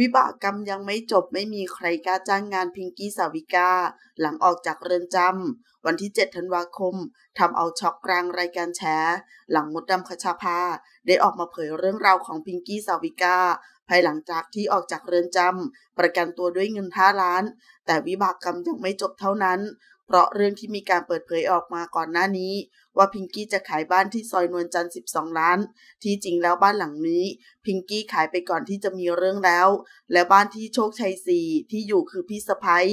วิบากกรรมยังไม่จบไม่มีใครกล้าจ้างงานพิงกี้สาวิกา หลังออกจากเรือนจำวันที่ 7 ธันวาคมทำเอาช็อกกลางรายการแชร์หลังมดดำคชาภาได้ออกมาเผยเรื่องราวของพิงกี้สาวิกาภายหลังจากที่ออกจากเรือนจำประกันตัวด้วยเงินทาล้าน แต่วิบากกรรมยังไม่จบเท่านั้น เพราะเรื่องที่มีการเปิดเผยออกมาก่อนหน้านี้ ว่าพิงกี้จะขายบ้านที่ซอยนวลจันทร์ 12 ล้าน ที่จริงแล้วบ้านหลังนี้ พิงกี้ขายไปก่อนที่จะมีเรื่องแล้ว และบ้านที่โชคชัยสี่ที่อยู่คือพี่สะพ้ย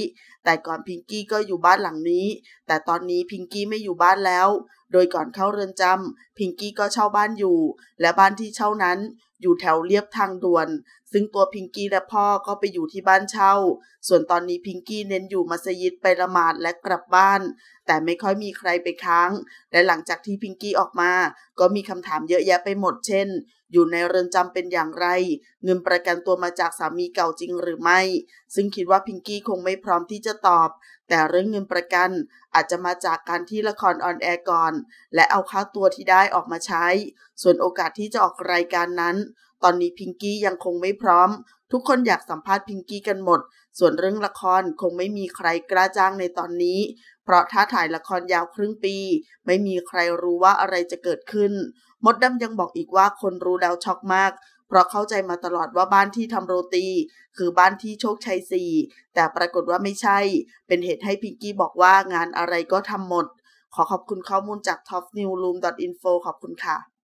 แต่ก่อนพิงกี้ก็อยู่บ้านหลังนี้ แต่ตอนนี้พิงกี้ไม่อยู่บ้านแล้วโดยก่อนเข้าเรือนจำพิงกี้ก็เช่าบ้านอยู่ และบ้านที่เช่านั้นอยู่แถวเลียบทางด่วน ซึ่งตัวพิงกี้และพ่อก็ไปอยู่ที่บ้านเช่า ส่วนตอนนี้พิงกี้เน้นอยู่มัสยิดไปละหมาดและกลับบ้าน แต่ไม่ค่อยมีใครไปค้างและหลังจากที่พิงกี้ออกมาก็มีคำถามเยอะแยะไปหมดเช่นอยู่ในเรือนจำเป็นอย่างไร เงินประกันตัวมาจากสามีเก่าจริงหรือไม่ ซึ่งคิดว่าพิงกี้คงไม่พร้อมที่จะตอบ แต่เรื่องเงินประกัน อาจจะมาจากการที่ละครออนแอร์ก่อน และเอาค่าตัวที่ได้ออกมาใช้ ส่วนโอกาสที่จะออกรายการนั้นตอนนี้พิงกี้ยังคงไม่พร้อม ทุกคนอยากสัมภาษณ์พิงกี้กันหมด ส่วนเรื่องละครคงไม่มีใครกล้าจ้างในตอนนี้เพราะถ้าถ่ายละครยาวครึ่งปี ไม่มีใครรู้ว่าอะไรจะเกิดขึ้น มดดำยังบอกอีกว่าคนรู้แล้วช็อกมาก เพราะเข้าใจมาตลอดว่าบ้านที่ทำโรตีคือบ้านที่โชคชัยสี่แต่ปรากฏว่าไม่ใช่ เป็นเหตุให้พิงกี้บอกว่างานอะไรก็ทำหมด ขอขอบคุณข้อมูลจาก topnewroom.info ขอบคุณค่ะ